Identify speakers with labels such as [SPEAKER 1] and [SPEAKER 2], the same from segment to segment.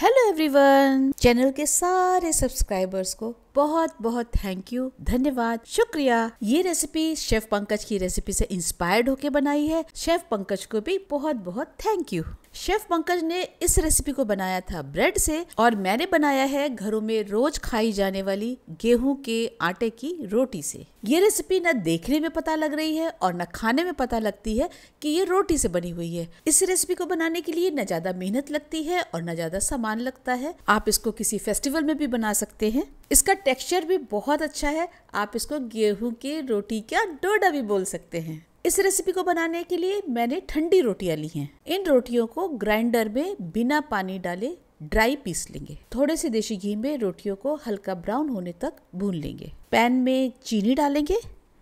[SPEAKER 1] hello everyone channel के सारे subscribers को बहुत बहुत थैंक यू धन्यवाद शुक्रिया ये रेसिपी शेफ पंकज की रेसिपी से इंस्पायर्ड होके बनाई है शेफ पंकज को भी बहुत बहुत थैंक यू शेफ पंकज ने इस रेसिपी को बनाया था ब्रेड से और मैंने बनाया है घरों में रोज खाई जाने वाली गेहूं के आटे की रोटी से ये रेसिपी न देखने में पता लग रही है और न खाने में पता लगती है कि ये रोटी से बनी हुई है इस रेसिपी को बनाने के लिए न ज्यादा मेहनत लगती है और न ज्यादा सामान लगता है आप इसको किसी फेस्टिवल में भी बना सकते हैं इसका टेक्सचर भी बहुत अच्छा है आप इसको गेहूं के रोटी का डोडा भी बोल सकते हैं इस रेसिपी को बनाने के लिए मैंने ठंडी रोटियां ली हैं इन रोटियों को ग्राइंडर में बिना पानी डाले ड्राई पीस लेंगे थोड़े से देशी घी में रोटियों को हल्का ब्राउन होने तक भून लेंगे पैन में चीनी डालेंगे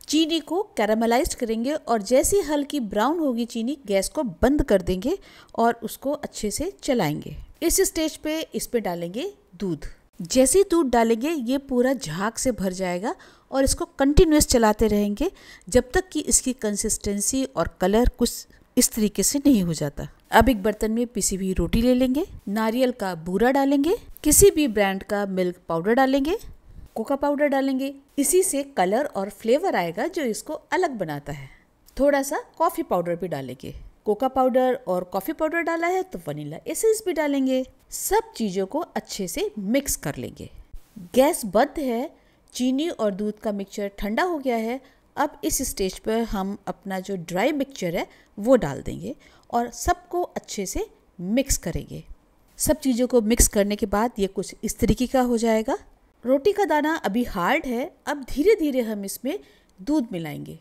[SPEAKER 1] चीनी को कैरामलाइज करेंगे और जैसी हल्की ब्राउन होगी चीनी गैस को बंद कर देंगे और उसको अच्छे से चलाएंगे इस स्टेज पे इस पे डालेंगे दूध जैसे ही दूध डालेंगे ये पूरा झाग से भर जाएगा और इसको कंटिन्यूस चलाते रहेंगे जब तक कि इसकी कंसिस्टेंसी और कलर कुछ इस तरीके से नहीं हो जाता अब एक बर्तन में पिसी हुई रोटी ले लेंगे नारियल का बूरा डालेंगे किसी भी ब्रांड का मिल्क पाउडर डालेंगे कोका पाउडर डालेंगे इसी से कलर और फ्लेवर आएगा जो इसको अलग बनाता है थोड़ा सा कॉफ़ी पाउडर भी डालेंगे कोका पाउडर और कॉफ़ी पाउडर डाला है तो वनीला एसेंस भी डालेंगे सब चीज़ों को अच्छे से मिक्स कर लेंगे गैस बंद है चीनी और दूध का मिक्सचर ठंडा हो गया है अब इस स्टेज पर हम अपना जो ड्राई मिक्सचर है वो डाल देंगे और सबको अच्छे से मिक्स करेंगे सब चीज़ों को मिक्स करने के बाद ये कुछ इस तरीके का हो जाएगा रोटी का दाना अभी हार्ड है अब धीरे धीरे हम इसमें दूध मिलाएंगे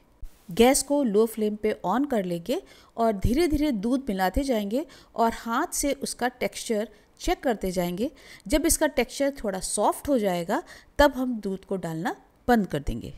[SPEAKER 1] गैस को लो फ्लेम पे ऑन कर लेंगे और धीरे धीरे दूध मिलाते जाएंगे और हाथ से उसका टेक्सचर चेक करते जाएंगे जब इसका टेक्सचर थोड़ा सॉफ्ट हो जाएगा तब हम दूध को डालना बंद कर देंगे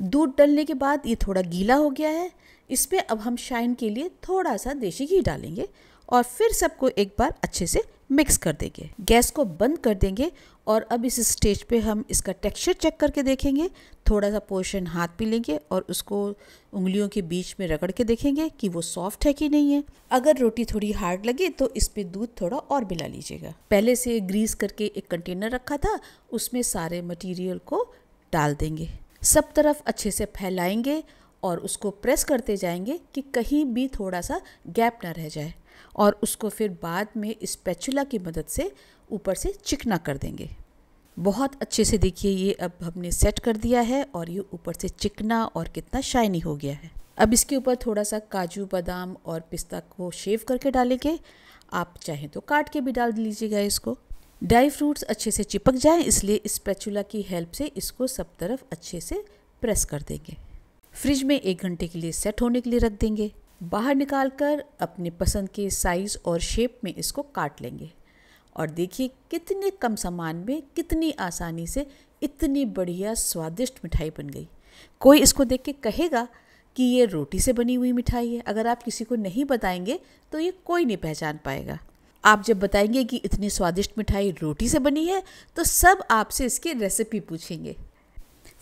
[SPEAKER 1] दूध डालने के बाद ये थोड़ा गीला हो गया है इस पर अब हम शाइन के लिए थोड़ा सा देसी घी डालेंगे और फिर सबको एक बार अच्छे से मिक्स कर देंगे गैस को बंद कर देंगे और अब इस स्टेज पे हम इसका टेक्सचर चेक करके देखेंगे थोड़ा सा पोर्शन हाथ पी लेंगे और उसको उंगलियों के बीच में रगड़ के देखेंगे कि वो सॉफ्ट है कि नहीं है अगर रोटी थोड़ी हार्ड लगे तो इस पर दूध थोड़ा और मिला लीजिएगा पहले से ग्रीस करके एक कंटेनर रखा था उसमें सारे मटीरियल को डाल देंगे सब तरफ अच्छे से फैलाएंगे और उसको प्रेस करते जाएंगे कि कहीं भी थोड़ा सा गैप ना रह जाए और उसको फिर बाद में इस पैचुला की मदद से ऊपर से चिकना कर देंगे बहुत अच्छे से देखिए ये अब हमने सेट कर दिया है और ये ऊपर से चिकना और कितना शाइनी हो गया है अब इसके ऊपर थोड़ा सा काजू बादाम और पिस्ता को शेव करके डालेंगे आप चाहें तो काट के भी डाल लीजिएगा इसको ड्राई फ्रूट्स अच्छे से चिपक जाएं इसलिए इस पैचुला की हेल्प से इसको सब तरफ अच्छे से प्रेस कर देंगे फ्रिज में एक घंटे के लिए सेट होने के लिए रख देंगे बाहर निकाल कर अपने पसंद के साइज़ और शेप में इसको काट लेंगे और देखिए कितने कम सामान में कितनी आसानी से इतनी बढ़िया स्वादिष्ट मिठाई बन गई कोई इसको देख के कहेगा कि ये रोटी से बनी हुई मिठाई है अगर आप किसी को नहीं बताएंगे तो ये कोई नहीं पहचान पाएगा आप जब बताएंगे कि इतनी स्वादिष्ट मिठाई रोटी से बनी है तो सब आपसे इसकी रेसिपी पूछेंगे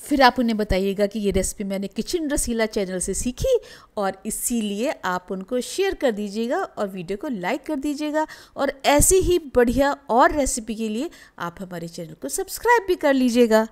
[SPEAKER 1] फिर आप उन्हें बताइएगा कि ये रेसिपी मैंने किचन रसीला चैनल से सीखी और इसीलिए आप उनको शेयर कर दीजिएगा और वीडियो को लाइक कर दीजिएगा और ऐसी ही बढ़िया और रेसिपी के लिए आप हमारे चैनल को सब्सक्राइब भी कर लीजिएगा